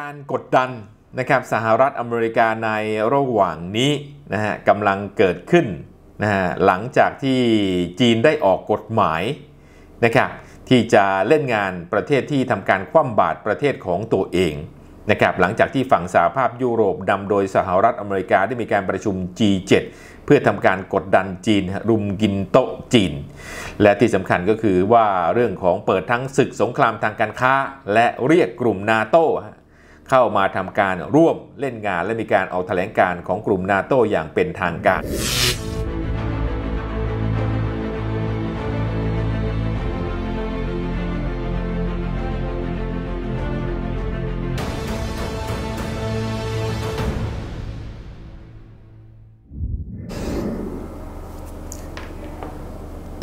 การกดดันนะครับสหรัฐอเมริกาในระหว่างนี้นะฮะกำลังเกิดขึ้นนะฮะหลังจากที่จีนได้ออกกฎหมายนะครับที่จะเล่นงานประเทศที่ทำการคว่ำบาตรประเทศของตัวเองนะครับหลังจากที่ฝั่งสหภาพยุโรปนำโดยสหรัฐอเมริกาได้มีการประชุม G7 เพื่อทำการกดดันจีนรุมกินโต๊ะจีน และที่สำคัญก็คือว่าเรื่องของเปิดทั้งศึกสงครามทางการค้า และเรียกกลุ่มนาโต้เข้ามาทำการร่วมเล่นงานและมีการออกแถลงการของกลุ่มนาโตอย่างเป็นทางการ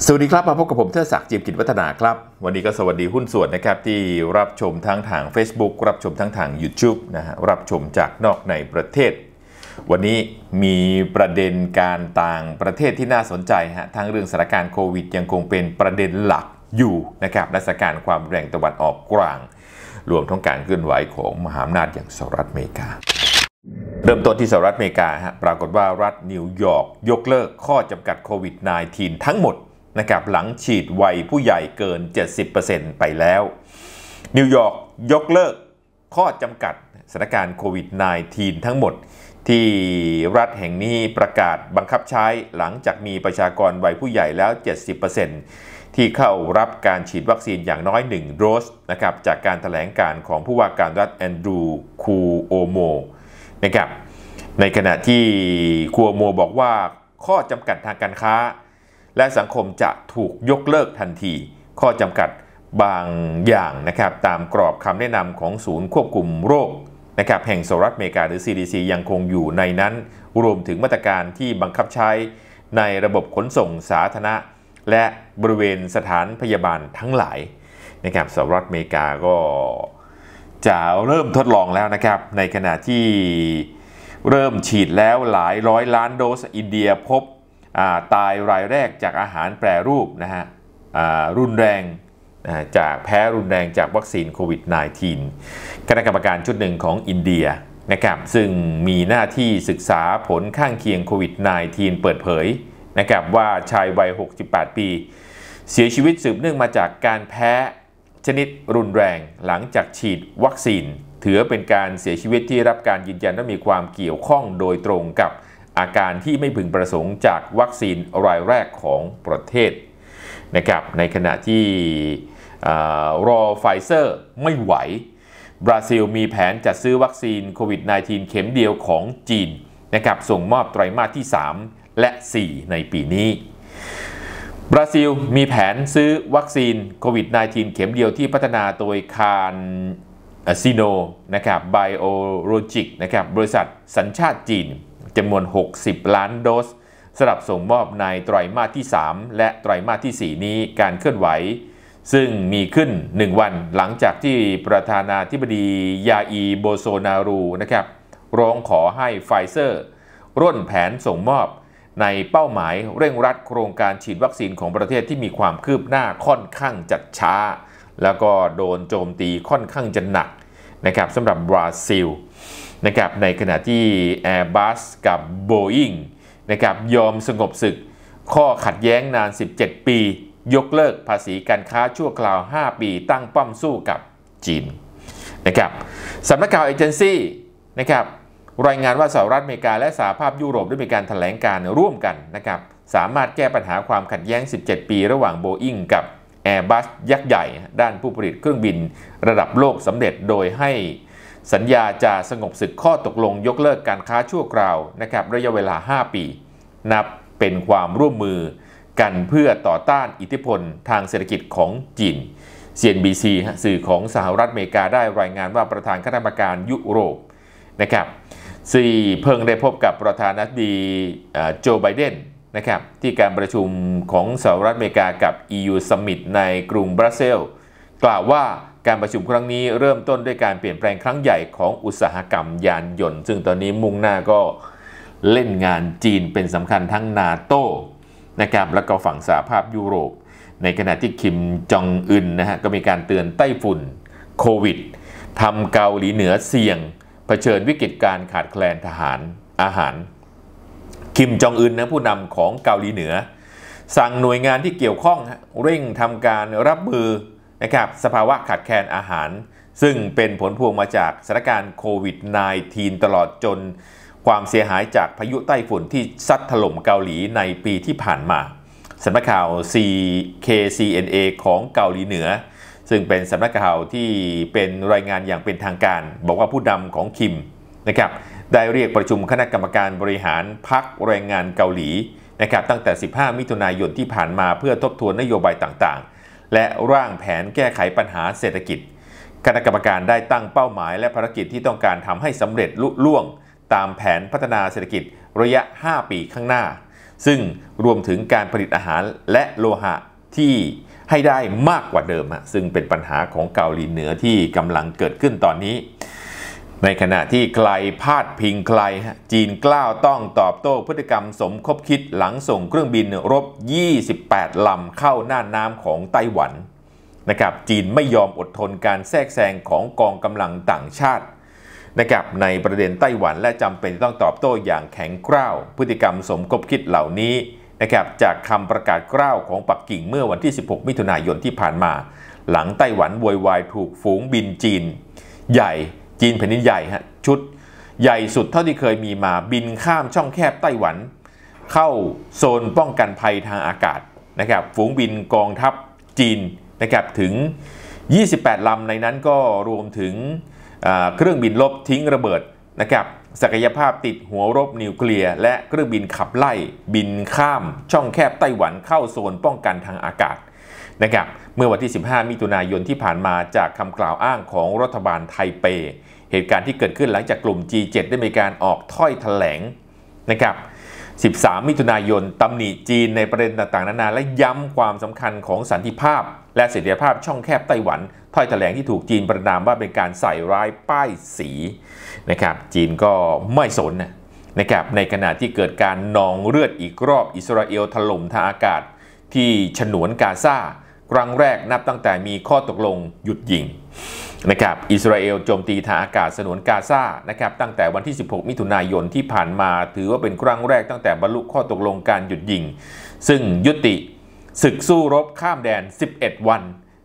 สวัสดีครับมาพบกับผมเทศศักดิ์จีบกิจวัฒนาครับวันนี้ก็สวัสดีหุ้นส่วนนะครับที่รับชมทั้งทาง Facebook รับชมทั้งทาง YouTube นะฮะรับชมจากนอกในประเทศ วันนี้มีประเด็นการต่างประเทศที่น่าสนใจฮะทั้งเรื่องสถานการณ์โควิด ยังคงเป็นประเด็นหลักอยู่นะครับและสถานการณ์ความแรงตะวันออกกลาง รวมทั้งการเคลื่อนไหวของมหาอำนาจอย่างสหรัฐอเมริกา เริ่มต้นที่สหรัฐอเมริกาฮะปรากฏว่ารัฐนิวยอร์กยกเลิกข้อจำกัดโควิด -19 ทั้งหมดนะครับหลังฉีดวัยผู้ใหญ่เกิน 70%ไปแล้ว นิวยอร์กยกเลิกข้อจำกัดสถานการณ์โควิด -19 ทั้งหมดที่รัฐแห่งนี้ประกาศบังคับใช้ หลังจากมีประชากรวัยผู้ใหญ่แล้ว 70%ที่เข้ารับการฉีดวัคซีนอย่างน้อย1โดสนะครับจากการถแถลงการของผู้ว่าการรัฐแอนดรูคูโอโมนะครับ ในขณะที่คูโอโมบอกว่าข้อจำกัดทางการค้าและสังคมจะถูกยกเลิกทันที ข้อจำกัดบางอย่างนะครับตามกรอบคำแนะนำของศูนย์ควบคุมโรคนะครับแห่งสหรัฐอเมริกาหรือ CDC ยังคงอยู่ในนั้น รวมถึงมาตรการที่บังคับใช้ในระบบขนส่งสาธารณะและบริเวณสถานพยาบาลทั้งหลายนะครับสหรัฐอเมริกาก็จะเริ่มทดลองแล้วนะครับในขณะที่เริ่มฉีดแล้วหลายร้อยล้านโดสอินเดียพบตายรายแรกจากอาหารแปรรูปนะฮะรุนแรงจากแพ้รุนแรงจากวัคซีนโควิด -19 คณะกรรมการชุดหนึ่งของอินเดียนะครับซึ่งมีหน้าที่ศึกษาผลข้างเคียงโควิด -19 เปิดเผยนะครับว่าชายวัย 68 ปี เสียชีวิตสืบเนื่องมาจากการแพ้ชนิดรุนแรงหลังจากฉีดวัคซีนถือเป็นการเสียชีวิตที่รับการยืนยันว่ามีความเกี่ยวข้องโดยตรงกับอาการที่ไม่พึงประสงค์จากวัคซีนรายแรกของประเทศนะครับ ในขณะที่รอไฟเซอร์ไม่ไหว บราซิลมีแผนจัดซื้อวัคซีนโควิด -19 เข็มเดียวของจีนนะครับ ส่งมอบไตรมาสที่ 3 และ 4 ในปีนี้ บราซิลมีแผนซื้อวัคซีนโควิด -19 เข็มเดียวที่พัฒนาโดยคารซิโนนะครับ ไบโอโลจิกนะครับ บริษัทสัญชาติจีนจำนวน 60 ล้านโดสสำหรับส่งมอบในไตรมาสที่ 3 และไตรมาสที่ 4 นี้การเคลื่อนไหว ซึ่งมีขึ้น 1 วันหลังจากที่ประธานาธิบดียาอีโบโซนารูนะครับร้องขอให้ไฟเซอร์ร่นแผนส่งมอบในเป้าหมายเร่งรัดโครงการฉีดวัคซีนของประเทศที่มีความคืบหน้าค่อนข้างจัดช้า แล้วก็โดนโจมตีค่อนข้างจะหนักนะครับสำหรับบราซิลนะครับในขณะที่ Airbus กับ Boeing นะครับยอมสงบศึก ข้อขัดแย้งนาน 17 ปี ยกเลิกภาษีการค้าชั่วคราว 5 ปี ตั้งป้อมสู้กับจีนนะครับสำนักข่าวเอเจนซี่นะครับรายงานว่าสหรัฐอเมริกาและสหภาพยุโรปได้มีการถแถลงการร่วมกันนะครับสามารถแก้ปัญหาความขัดแย้ง 17 ปี ระหว่าง Boeing กับ Airbus ยักษ์ใหญ่ ด้านผู้ผลิตเครื่องบินระดับโลกสำเร็จโดยให้สัญญาจะสงบศึกข้อตกลงยกเลิกการค้าชั่วคราวนะครับระยะเวลา 5 ปี นับเป็นความร่วมมือกันเพื่อต่อต้านอิทธิพลทางเศรษฐกิจของจีน CNBC สื่อของสหรัฐอเมริกาได้รายงานว่าประธานคณะกรรมการยุโรปนะครับซีเพิ่งได้พบกับประธานาธิบดีโจไบเดนนะครับที่การประชุมของสหรัฐอเมริกากับ EU Summit ในกรุงบรัสเซลกล่าวว่าการประชุมครั้งนี้เริ่มต้นด้วยการเปลี่ยนแปลงครั้งใหญ่ของอุตสาหกรรมยานยนต์ ซึ่งตอนนี้มุ่งหน้าก็เล่นงานจีนเป็นสำคัญทั้งนาโต้นะครับและก็ฝั่งสหภาพยุโรป ในขณะที่คิมจองอึนนะฮะก็มีการเตือนไต้ฝุ่นโควิดทำเกาหลีเหนือเสี่ยงเผชิญวิกฤตการขาดแคลนทหารอาหาร คิมจองอึนนะผู้นำของเกาหลีเหนือ สั่งหน่วยงานที่เกี่ยวข้องเร่งทำการรับมือนะครับสภาวะขาดแคลนอาหาร ซึ่งเป็นผลพวงมาจากสถานการณ์โควิด -19 ตลอดจนความเสียหายจากพายุไต้ฝุ่นที่ซัดถล่มเกาหลีในปีที่ผ่านมา สำนักข่าว CKCNA ของเกาหลีเหนือ ซึ่งเป็นสำนักข่าวที่เป็นรายงานอย่างเป็นทางการ บอกว่าผู้นำของคิมนะครับได้เรียกประชุมคณะกรรมการบริหารพักแรงงานเกาหลีนะครับตั้งแต่ 15 มิถุนายนที่ผ่านมาเพื่อทบทวนนโยบายต่างและร่างแผนแก้ไขปัญหาเศรษฐกิจคณะกรรมการได้ตั้งเป้าหมายและภารกิจที่ต้องการทำให้สำเร็จลุล่วง ตามแผนพัฒนาเศรษฐกิจระยะ 5 ปีข้างหน้า ซึ่งรวมถึงการผลิตอาหารและโลหะที่ให้ได้มากกว่าเดิมซึ่งเป็นปัญหาของเกาหลีเหนือที่กำลังเกิดขึ้นตอนนี้ในขณะที่ไคลพาดพิงไคลจีนกล้าวต้องตอบโต้ พฤติกรรมสมคบคิดหลังส่งเครื่องบินรบ 28 ลำเข้าหน้าน้ำของไต้หวันนะครับจีนไม่ยอมอดทนการแทรกแซงของกองกำลังต่างชาตินะครับในประเด็นไต้หวันและจำเป็นต้องตอบโต้อย่างแข็งกร้าวพฤติกรรมสมคบคิดเหล่านี้นะครับจากคำประกาศกล้าวของปักกิ่งเมื่อวันที่ 16 มิถุนายนที่ผ่านมา หลังไต้หวันวอยวาย ถูกฝูงบินจีน ใหญ่จีนแผ่นดินใหญ่ฮะชุดใหญ่สุดเท่าที่เคยมีมาบินข้ามช่องแคบไต้หวัน เข้าโซนป้องกันภัยทางอากาศนะครับฝูงบินกองทัพจีนนะครับถึง 28ลำในนั้นก็รวมถึงเครื่องบินลบทิ้งระเบิดนะครับศักยภาพติดหัวรบนิวเคลียร์และเครื่องบินขับไล่บินข้าม ช่องแคบไต้หวันเข้าโซนป้องกันทางอากาศนะครับเมื่อวันที่ 15 มิถุนายนที่ผ่านมาจากคำกล่าวอ้างของรัฐบาลไทเปเหตุการณ์ที่เกิดขึ้นหลังจากกลุ่ม G7 ได้มีการออกถ้อยถแถลงนะครับ 13 มิถุนายนตำหนิจีนในประเด็นต่างๆนานาและย้ำความสำคัญของสันติภาพ และเสรีภาพช่องแคบไต้หวันถ้อยถแถลงที่ถูกจีนประนามว่าเป็นการใส่ร้ายป้ายสีนะครับ จีนก็ไม่สนนะครับในขณะที่เกิดการนองเลือดอีกรอบอิสราเอลถล่มทางอากาศ ที่ฉนวนกาซาครั้งแรกนับตั้งแต่มีข้อตกลงหยุดยิงนะครับ อิสราเอลโจมตีทางอากาศสนวนกาซา นะครับตั้งแต่วันที่ 16 มิถุนายนที่ผ่านมา ถือว่าเป็นครั้งแรกตั้งแต่บรรลุข้อตกลงการหยุดยิง ซึ่งยุติศึกสู้รบข้ามแดน 11 วัน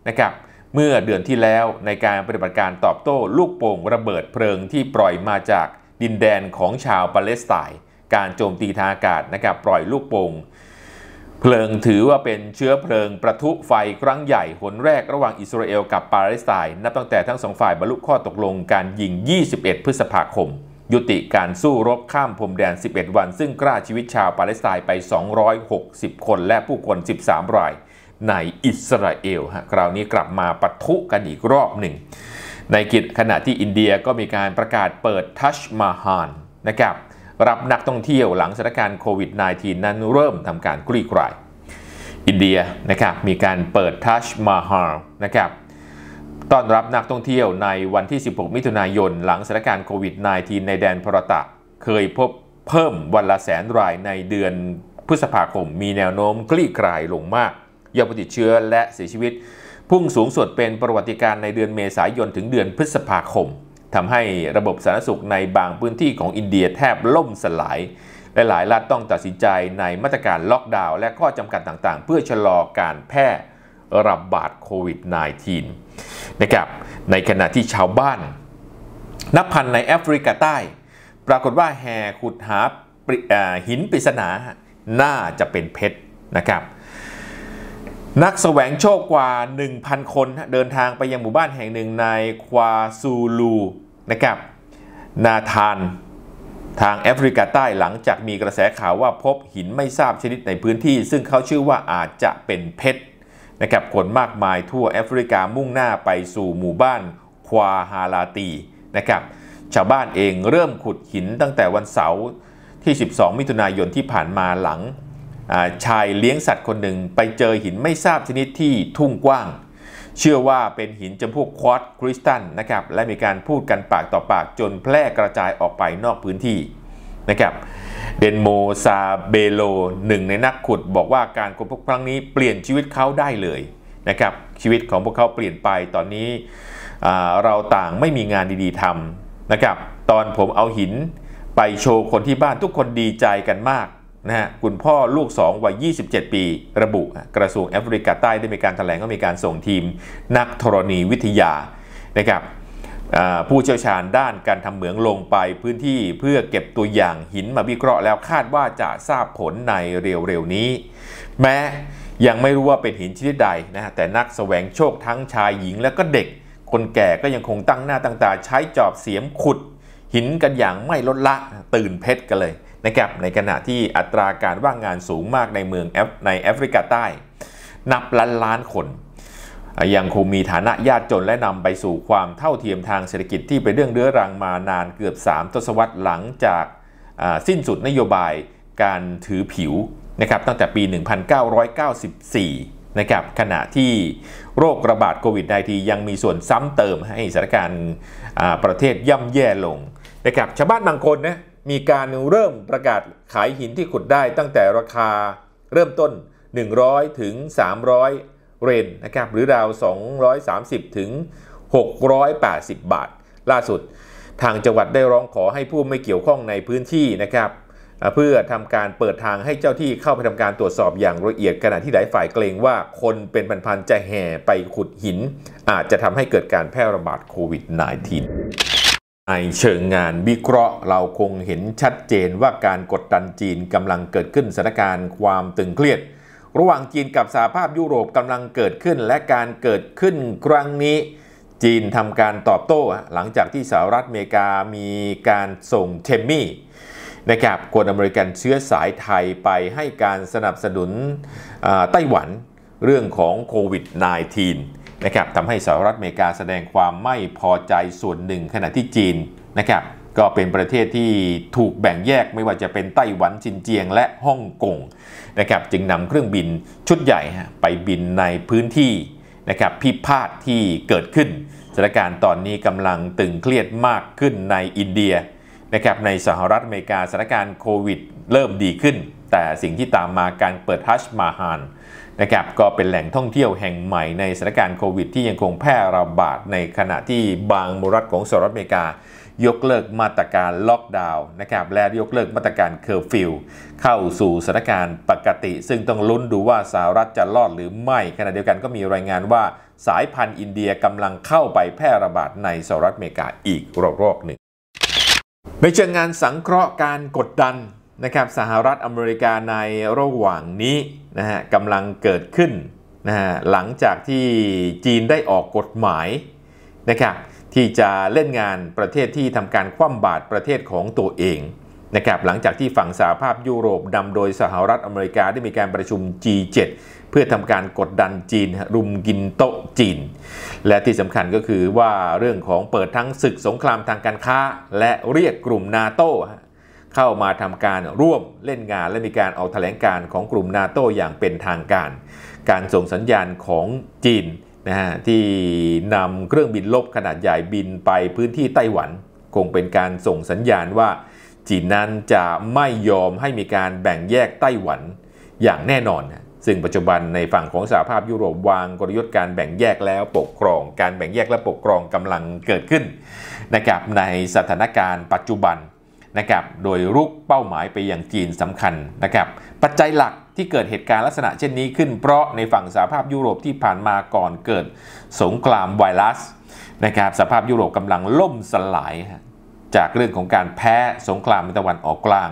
นะครับเมื่อเดือนที่แล้วในการปฏิบัติการตอบโต้ลูกโป่งระเบิดเพลิงที่ปล่อยมาจากดินแดนของชาวปาเลสไตน์การโจมตีทางอากาศนะครับปล่อยลูกโป่งเพลิงถือว่าเป็นเชื้อเพลิงประทุไฟครั้งใหญ่ หนแรกระหว่างอิสราเอลกับปาเลสไตน์นับตั้งแต่ทั้งสองฝ่ายบรรลุข้อตกลงการยิง 21 พฤษภาคม ยุติการสู้รบข้ามพรมแดน 11 วัน ซึ่งกล้าชีวิตชาวปาเลสไตน์ไป 260 คนและผู้คน 13 รายในอิสราเอลฮะคราวนี้กลับมาปะทุกันอีกรอบหนึ่ง ในกิจขณะที่อินเดียก็มีการประกาศเปิดทัชมาฮานนะครับรับนักท่องเที่ยวหลังสถานการณ์โควิด -19 นั้นเริ่มทำการกลี่กลายอินเดียนะครับมีการเปิดทัชมาฮาลนะครับต้อนรับนักท่องเที่ยวในวันที่ 16 มิถุนายนหลังสถานการณ์โควิด -19 ในแดนพรตะ เคยพบเพิ่มวันละแสนรายในเดือนพฤษภาคมมีแนวโน้มคลี่คลายลงมากยอดผู้ติดเชื้อและเสียชีวิต พุ่งสูงสุดเป็นประวัติการในเดือนเมษายนถึงเดือนพฤษภาคมทำให้ระบบสาธารณสุขในบางพื้นที่ของอินเดียแทบล่มสลายและหลายรัฐต้องตัดสินใจในมาตรการล็อกดาวน์และข้อจำกัดต่างๆเพื่อชะลอการแพร่ระบาดโควิด -19 นะครับในขณะที่ชาวบ้าน นับพันในแอฟริกาใต้ ปรากฏว่าแห่ขุดหาหินปริศนา น่าจะเป็นเพชรนะครับนักแสวงโชคกว่า 1,000 คนเดินทางไปยังหมู่บ้านแห่งหนึ่งในควาซูลูนะครับนาธานทางแอฟริกาใต้หลังจากมีกระแสข่าวว่าพบหินไม่ทราบชนิดในพื้นที่ซึ่งเขาชื่อว่าอาจจะเป็นเพชรนะครับคนมากมายทั่วแอฟริกามุ่งหน้าไปสู่หมู่บ้านควาฮาลาตีนะครับชาวบ้านเองเริ่มขุดหินตั้งแต่วันเสาร์ที่ 12 มิถุนายนที่ผ่านมาหลังชายเลี้ยงสัตว์คนหนึ่งไปเจอหินไม่ทราบชนิดที่ทุ่งกว้าง เชื่อว่าเป็นหินจำพวกควอตคริสตัลนะครับและมีการพูดกันปากต่อปากจนแพร่กระจายออกไปนอกพื้นที่นะครับเดนโมซาเบโลหนึ่งในนักขุด บอกว่าการค้นพบครั้งนี้เปลี่ยนชีวิตเขาได้เลยนะครับชีวิตของพวกเขาเปลี่ยนไปตอนนี้เราต่างไม่มีงานดีๆทำนะครับตอนผมเอาหินไปโชว์คนที่บ้านทุกคนดีใจกันมากนะฮะคุณพ่อลูก 2 วัย 27 ปีระบุกระทรวงแอฟริกาใต้ได้มีการถแถลงว่ามีการส่งทีมนักธรณีวิทยานะครับผู้เชี่ยวชาญด้านการทำเหมืองลงไปพื้นที่เพื่อเก็บตัวอย่างหินมาวิเคราะห์แล้วคาดว่าจะทราบผลในเร็วๆ นี้ แม้ยังไม่รู้ว่าเป็นหินชนิดใดนะฮะแต่นักสแสวงโชคทั้งชายหญิงและก็เด็กคนแก่ก็ยังคงตั้งหน้าตั้งตาใช้จอบเสียมขุด หินกันอย่างไม่ลดละตื่นเพชรกันเลยนะครับในขณะที่อัตราการว่างงานสูงมากในเมืองในแอฟริกาใต้ นับล้านล้านคนยังคงมีฐานะยากจนและนำไปสู่ความเท่าเทียมทางเศรษฐกิจที่เป็นเรื่องเรื้อรังมานานเกือบ 3 ทศวรรษหลังจากสิ้นสุดนโยบายการถือผิวนะครับตั้งแต่ปี 1994นะครับขณะที่โรคระบาดโควิด -19 ยังมีส่วนซ้ำเติมให้สถานการณ์ประเทศย่ำแย่ลงนะครับชาวบ้านบางคนนะมีการเริ่มประกาศขายหินที่ขุดได้ตั้งแต่ราคาเริ่มต้น 100 ถึง 300 เรนนะครับหรือราว 230 ถึง 680 บาท ล่าสุด ทางจังหวัดได้ร้องขอให้ผู้ไม่เกี่ยวข้องในพื้นที่นะครับเพื่อทำการเปิดทางให้เจ้าที่เข้าไปทำการตรวจสอบอย่างละเอียดขณะที่หลายฝ่ายเกรงว่าคนเป็นพันๆจะแห่ไปขุดหิน อาจจะทำให้เกิดการแพร่ระบาดโควิด -19 ในเชิงงานวิเคราะห์ เราคงเห็นชัดเจนว่าการกดดันจีนกำลังเกิดขึ้นสถานการณ์ความตึงเครียด ระหว่างจีนกับสหภาพยุโรปกำลังเกิดขึ้นและการเกิดขึ้นครั้งนี้ จีนทำการตอบโต้หลังจากที่สหรัฐอเมริกามีการส่งเทมมี่นะครับคนอเมริกันเชื้อสายไทยไปให้การสนับสนุนไต้หวันเรื่องของโควิด -19 นะครับทำให้สหรัฐอเมริกาแสดงความไม่พอใจส่วนหนึ่งขณะที่จีนนะครับก็เป็นประเทศที่ถูกแบ่งแยกไม่ว่าจะเป็นไต้หวันจินเจียง และฮ่องกงนะครับจึงนำเครื่องบินชุดใหญ่ไปบินในพื้นที่นะครับพิพาทที่เกิดขึ้นสถานการณ์ตอนนี้กำลังตึงเครียดมากขึ้นในอินเดียนะครับในสหรัฐอเมริกาสถานการณ์โควิดเริ่มดีขึ้น แต่สิ่งที่ตามมาการเปิดทัชมาฮานนะครับก็เป็นแหล่งท่องเที่ยวแห่งใหม่ในสถานการณ์โควิดที่ยังคงแพร่ระบาดในขณะที่บางมรัฐของสหรัฐอเมริกา ยกเลิกมาตรการล็อกดาวน์นะครับและยกเลิกมาตรการเคอร์ฟิวเข้าสู่สถานการณ์ปกติ ซึ่งต้องลุ้นดูว่าสหรัฐจะรอดหรือไม่ ขณะเดียวกันก็มีรายงานว่าสายพันธุ์อินเดียกำลังเข้าไปแพร่ระบาดในสหรัฐอเมริกาอีกรอบหนึ่ง ในเชิงงานสังเคราะห์การกดดันนะครับสหรัฐอเมริกาในระหว่างนี้นะฮะกำลังเกิดขึ้นนะฮะหลังจากที่จีนได้ออกกฎหมายนะครับที่จะเล่นงานประเทศที่ทำการคว่ำบาตรประเทศของตัวเองนะครับหลังจากที่ฝั่งสหภาพยุโรปนำโดยสหรัฐอเมริกาได้มีการประชุม G7 เพื่อทำการกดดันจีน รุมกินโต๊ะจีน และที่สำคัญก็คือว่าเรื่องของเปิดทั้งศึกสงครามทางการค้า และเรียกกลุ่มนาโต้เข้ามาทำการร่วมเล่นงาน และมีการออกแถลงการของกลุ่มนาโตอย่างเป็นทางการ การส่งสัญญาณของจีนนะฮะที่นำเครื่องบินลบขนาดใหญ่บินไปพื้นที่ไต้หวัน คงเป็นการส่งสัญญาณว่าจีนนั้นจะไม่ยอมให้มีการแบ่งแยกไต้หวันอย่างแน่นอนซึ่งปัจจุบันในฝั่งของสหภาพยุโรปวางกลยุทธ์การแบ่งแยกแล้วปกครอง การแบ่งแยกและปกครองกำลังเกิดขึ้นนะครับในสถานการณ์ปัจจุบันะครับโดยรุกเป้าหมายไปยังจีนสำคัญนะครับ ปัจจัยหลักที่เกิดเหตุการณ์ลักษณะเช่นนี้ขึ้น เพราะในฝั่งสหภาพยุโรปที่ผ่านมาก่อนเกิดสงครามไวรัสนะครับสหภาพยุโรปกำลังล่มสลาย จากเรื่องของการแพ้สงครามในตะวันออกกลาง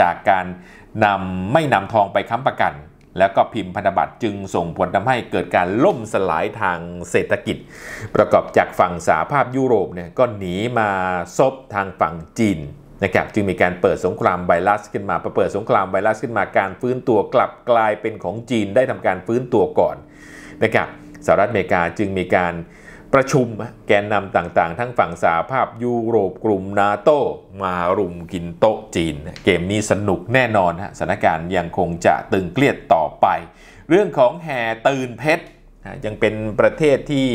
จากการนำไม่นำทองไปค้ำประกัน แล้วก็พิมพ์พันธบัตรจึงส่งผลทำให้เกิดการล่มสลายทางเศรษฐกิจ ประกอบจากฝั่งสหภาพยุโรปเนี่ยก็หนีมาซบทางฝั่งจีนะครับจึงมีการเปิดสงครามไวรัสขึ้นมาพอเปิดสงครามไวรัสขึ้นมา การฟื้นตัวกลับกลายเป็นของจีนได้ทำการฟื้นตัวก่อนนะครับสหรัฐอเมริกาจึงมีการประชุมแกนนำต่างๆ ทั้งฝั่งสหภาพยุโรปกลุ่มนาโตมารุมกินโต๊ะจีน เกมนี้สนุกแน่นอนฮะสถานการณ์ยังคงจะตึงเครียดต่อไป เรื่องของแห่ตื่นเพชรยังเป็นประเทศที่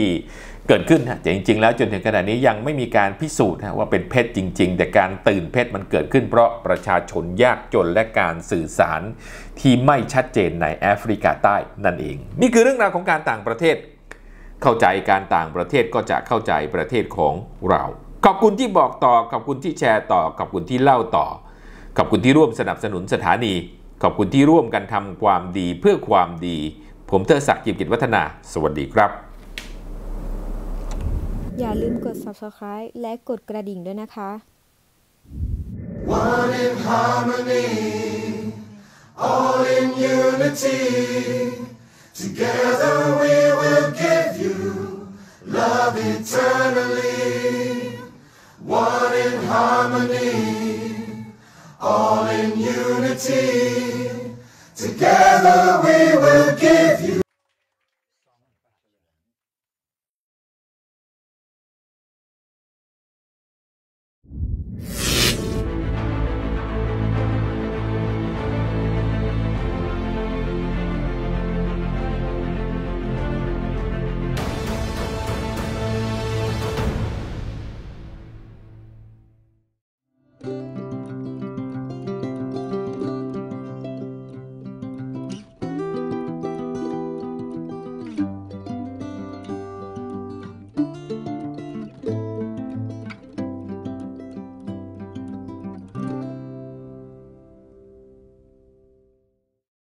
เกิดขึ้นะแต่จริงๆ แล้วจนถึงขณะนี้ยังไม่มีการพิสูจน์ว่าเป็นเพศจริง ๆ แต่การตื่นเพศมันเกิดขึ้น เพราะประชาชนยากจนและการสื่อสารที่ไม่ชัดเจนในแอฟริกาใต้นั่นเอง นี่คือเรื่องราวของการต่างประเทศ เข้าใจการต่างประเทศก็จะเข้าใจประเทศของเรา ขอบคุณที่บอกต่อขอบคุณที่แชร์ต่อขอบคุณที่เล่าต่อขอบคุณที่ร่วมสนับสนุนสถานีขอบคุณที่ร่วมกันทำความดีเพื่อความดี ผมเทอศักดิ์ิมกิจวัฒนา สวัสดีครับอย่าลืมกด subscribe และกดกระดิ่งด้วยนะคะ One in harmony All in unity Together we will give you Love eternally One in harmony All in unity Together we will give